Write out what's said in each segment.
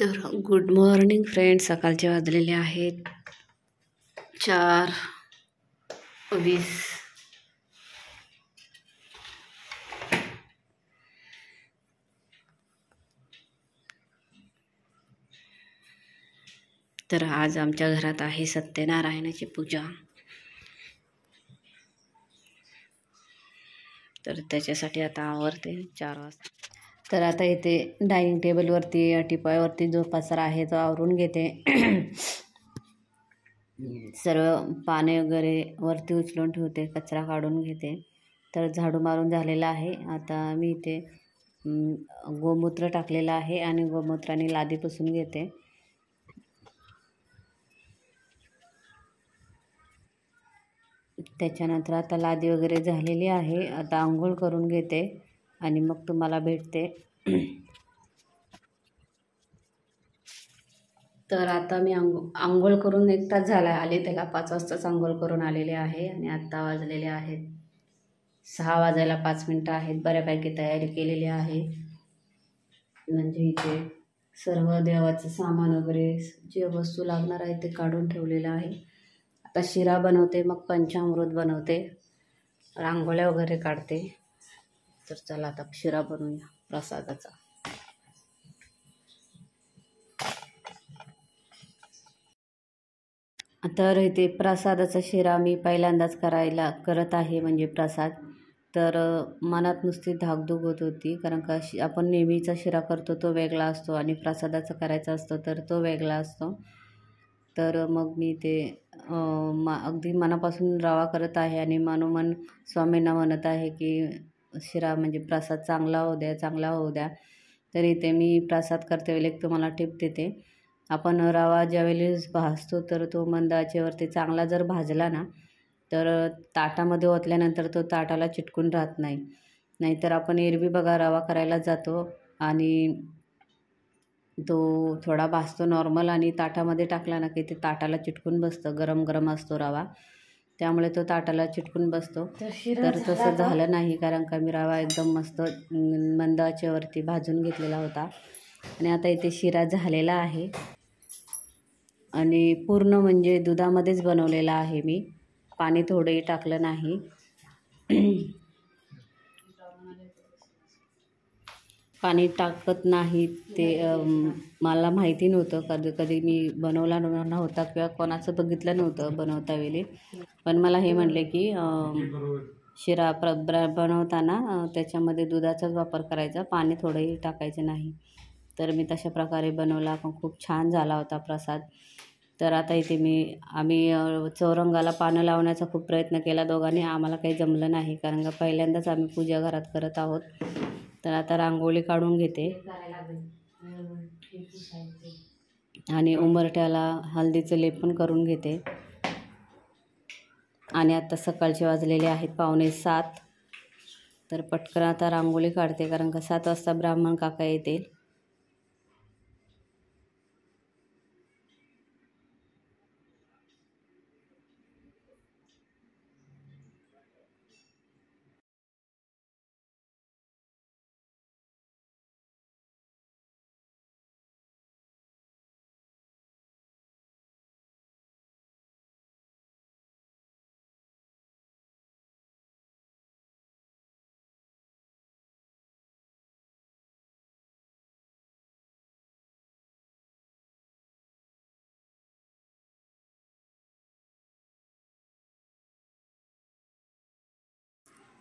तर good morning friends सकाळचे वाजलेले आहेत चार वीस तर आज आमच्या घरात आहे सत्यनारायणाची पूजा तर त्याच्यासाठी आता आवरते चार वाजता तर आता इथे डायनिंग टेबलवरती टिपायवरती जो पसरा आहे तो आवरून घेते सर्व पाने वगैरे वरती उचलून ठेवते कचरा काढून घेते तर झाडू मारून झालेला आहे आता मी इथे गोमूत्र टाकलेलं आहे आणि गोमूत्राने लादी पुसून घेते त्याच्यानंतर आता लादी वगैरे झालेली आहे आता आंघोळ करून घेते आणि मग तुम्हाला भेटते तर आता मी आंघो आंघोळ करून एक तास झाला आले त्याला पाच वाजताच आंघोळ करून आलेले आहे आणि आत्ता वाजलेले आहेत सहा वाजायला पाच मिनटं आहेत बऱ्यापैकी तयारी केलेली आहे म्हणजे इथे सर्व देवाचं सामान वगैरे जे वस्तू लागणार आहे ते काढून ठेवलेलं आहे आता शिरा बनवते मग पंचामृत बनवते रांगोळ्या वगैरे काढते तर चला आता शिरा बनवूया प्रसादाचा तर इथे प्रसादाचा शिरा मी पहिल्यांदाच करायला करत आहे म्हणजे प्रसाद तर मनात नुसती धाकधूक होत होती कारण का शि आपण नेहमीचा शिरा करतो तो वेगळा असतो आणि प्रसादाचा करायचा असतो तर तो वेगळा असतो तर मग मी ते मा अगदी मनापासून रावा करत आहे आणि मनोमन स्वामींना म्हणत आहे की शिरा म्हणजे प्रसाद चांगला होऊ द्या चांगला होऊ द्या तर इथे मी प्रसाद करतेवेळी एक तुम्हाला टिप देते आपण रवा ज्यावेळी भाजतो तर तो मंदाच्यावरती चांगला जर भाजला ना तर ताटामध्ये ओतल्यानंतर तो ताटाला चिटकून राहत नाही नाहीतर आपण एरवी बघा रवा करायला जातो आणि तो थोडा भाजतो नॉर्मल आणि ताटामध्ये टाकला ना की ते ताटाला चिटकून बसतं गरम गरम असतो रवा त्यामुळे तो ताटाला चिटकून बसतो तर तसं झालं नाही कारण का मी रवा एकदम मस्त मंदाच्यावरती भाजून घेतलेला होता आणि आता इथे शिरा झालेला आहे आणि पूर्ण म्हणजे दुधामध्येच बनवलेला आहे मी पाणी थोडंही टाकलं नाही पाणी टाकत नाही ते मला माहिती नव्हतं कधी कधी मी बनवला नव्हता किंवा कोणाचं बघितलं नव्हतं बनवता वेळी पण मला हे म्हटले की शिरा प्र बनवताना त्याच्यामध्ये दुधाचाच वापर करायचा पाणी थोडंही टाकायचं नाही तर मी तशा प्रकारे बनवला खूप छान झाला होता प्रसाद तर आता इथे मी आम्ही चौरंगाला पानं लावण्याचा खूप प्रयत्न केला दोघांनी आम्हाला काही जमलं नाही कारण का पहिल्यांदाच आम्ही पूजा घरात करत आहोत तर आता रांगोळी काढून घेते आणि उंबरठ्याला हळदीचं पण करून घेते आणि आता सकाळचे वाजलेले आहेत पावणे सात तर पटकन आता रांगोळी काढते कारण का सात वाजता ब्राह्मण काका येतील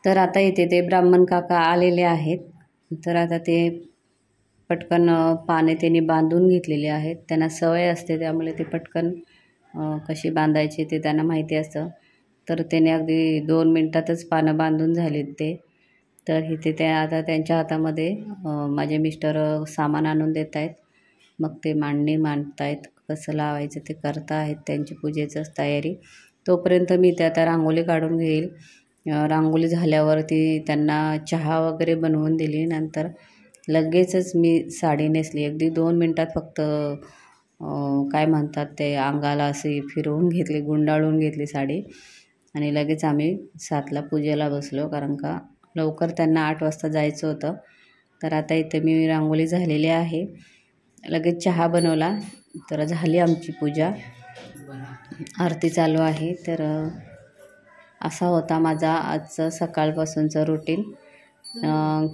तर आता इथे ते ब्राह्मण काका आलेले आहेत तर आता ते पटकन पाने त्यांनी बांधून घेतलेले आहेत त्यांना सवय असते त्यामुळे ते पटकन कशी बांधायची ते त्यांना माहिती असतं तर त्याने अगदी दोन मिनटातच पानं बांधून झालेत ते तर इथे त्या आता त्यांच्या हातामध्ये माझे मिस्टर सामान आणून देत आहेत मग ते मांडणी मांडत आहेत कसं लावायचं ते करत आहेत त्यांची पूजेचंच तयारी तोपर्यंत मी त्या आता रांगोळी काढून घेईल रांगोळी झाल्यावरती त्यांना चहा वगैरे बनवून दिली नंतर लगेचच मी साडी नेसली अगदी दोन मिनटात फक्त काय म्हणतात ते अंगाला असे फिरवून घेतली गुंडाळून घेतली साडी आणि लगेच आम्ही सातला पूजेला बसलो कारण का लवकर त्यांना आठ वाजता जायचं होतं तर आता इथे मी रांगोळी झालेली आहे लगेच चहा बनवला तर झाली आमची पूजा आरती चालू आहे तर असा होता माझा आजचं सकाळपासूनचं रुटीन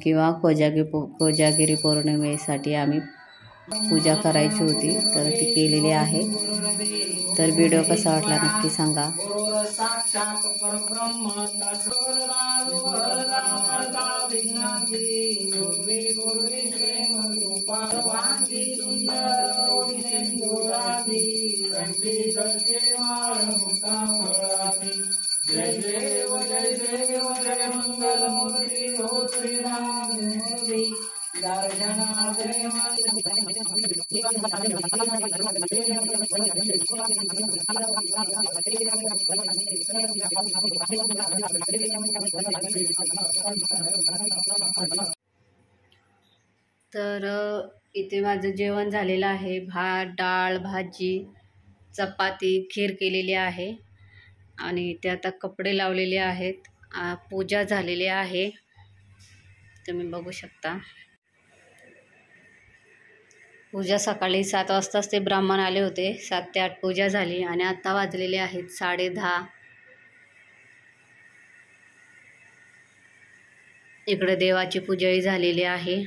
किंवा कोजागिरी पो कोजागिरी पौर्णिमेसाठी आम्ही पूजा करायची होती तर ती केलेली आहे तर व्हिडिओ कसा वाटला नक्की सांगा जय देव जय देव जय मंगल मूर्ती हो श्रीराम तर इथे माझं जेवण झालेलं आहे भात डाळ भाजी चपाती खीर केलेली आहे आणि ते आता कपडे लावलेले आहेत पूजा झालेली आहे तुम्ही बघू शकता पूजा सकाळी सात वाजताच ते ब्राह्मण आले होते सात ते आठ पूजा झाली आणि आता वाजलेले आहेत साडे दहा इकडे देवाची पूजाही झालेली आहे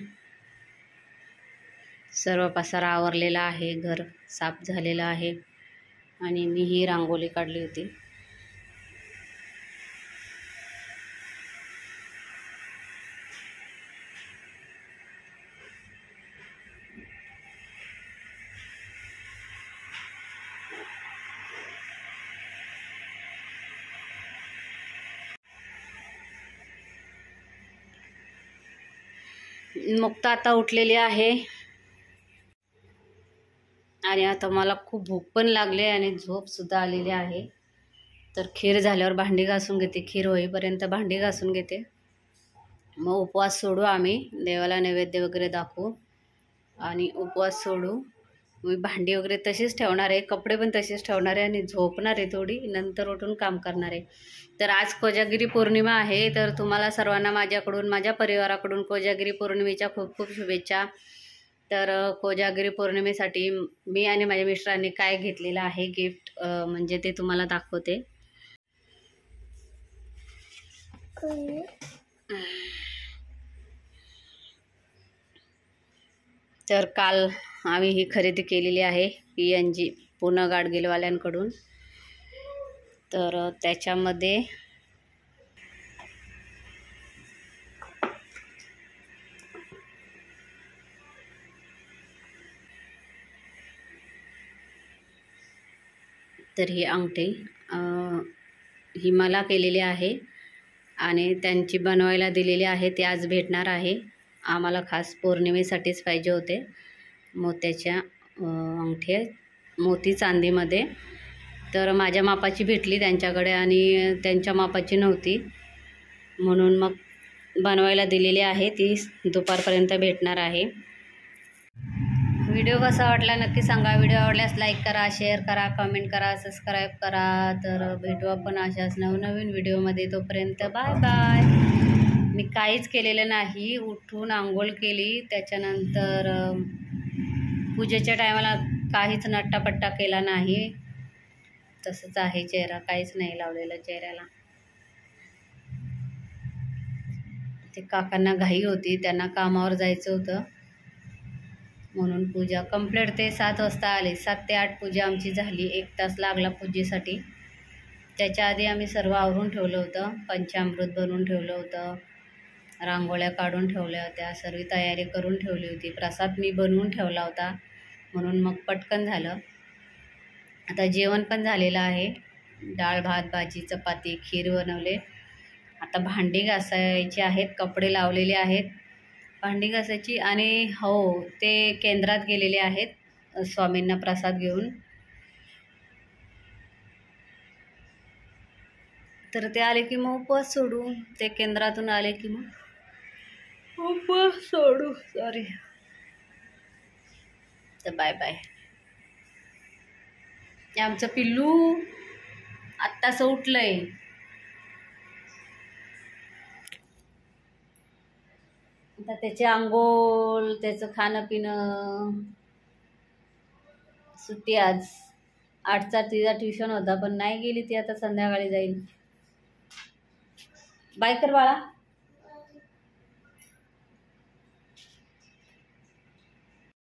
सर्व पसारा आवरलेला आहे घर साफ झालेलं आहे आणि मी ही रांगोळी काढली होती मुक्त आता उठलेली आहे आणि आता मला खूप भूक पण लागली आणि झोपसुद्धा आलेली आहे तर खीर झाल्यावर भांडी घासून घेते खीर होईपर्यंत भांडी घासून घेते मग उपवास सोडू आम्ही देवाला नैवेद्य वगैरे दाखवू आणि उपवास सोडू मी भांडी वगैरे तशीच ठेवणार आहे कपडे पण तसेच ठेवणार आहे आणि झोपणार आहे थोडी नंतर उठून काम करणार आहे तर आज कोजागिरी पौर्णिमा आहे तर तुम्हाला सर्वांना माझ्याकडून माझ्या परिवाराकडून कोजागिरी पौर्णिमेच्या खूप खूप शुभेच्छा तर कोजागिरी पौर्णिमेसाठी मी आणि माझ्या मिस्टरांनी काय घेतलेलं आहे गिफ्ट म्हणजे ते तुम्हाला दाखवते तर काल आम्ही ही खरेदी केलेली आहे पी एन जी पुणे गाडगिलवाल्यांकडून तर त्याच्यामध्ये तर ही अंगठी ही मला केलेली आहे आणि त्यांची बनवायला दिलेली आहे ते आज भेटणार आहे आम्हाला खास पौर्णिमेसाठीच पाहिजे होते मोत्याच्या अंगठी मोती चांदीमध्ये तर माझ्या मापाची भेटली त्यांच्याकडे आणि त्यांच्या मापाची नव्हती म्हणून मग बनवायला दिलेली आहे ती दुपारपर्यंत भेटणार आहे व्हिडिओ कसा वाटला नक्की सांगा व्हिडिओ आवडल्यास लाईक करा शेअर करा कमेंट करा सबस्क्राईब करा तर भेटू आपण अशाच नवनवीन व्हिडिओमध्ये तोपर्यंत बाय बाय मी काहीच केलेलं नाही उठून आंघोळ केली त्याच्यानंतर पूजेच्या टायमाला काहीच नट्टापट्टा केला नाही तसंच आहे चेहरा काहीच नाही लावलेला चेहऱ्याला ते काकांना घाई होती त्यांना कामावर जायचं होतं म्हणून पूजा कंप्लीट ते सात वाजता आले सात ते आठ पूजा आमची झाली एक तास लागला पूजेसाठी त्याच्या आधी आम्ही सर्व आवरून ठेवलं होतं पंचामृत बनवून ठेवलं होतं रांगोळ्या काढून ठेवल्या होत्या सर्व तयारी करून ठेवली होती प्रसाद मी बनवून ठेवला होता म्हणून मग पटकन झालं आता जेवण पण झालेलं आहे डाळ भात भाजी चपाती खीर बनवले आता भांडी घासायची आहेत कपडे लावलेले आहेत भांडी घासायची आणि हो ते केंद्रात गेलेले आहेत स्वामींना प्रसाद घेऊन तर ते आले की मग उपवास सोडू ते केंद्रातून आले की मग उपवास सोडू सॉरी तर बाय बाय आमचं पिल्लू आत्ताच उठलंय आता त्याचे आंघोळ त्याचं खाणं पिणं सुट्टी आज आठचा तिचा ट्युशन होता पण नाही गेली ती आता संध्याकाळी जाईल बाय कर बाळा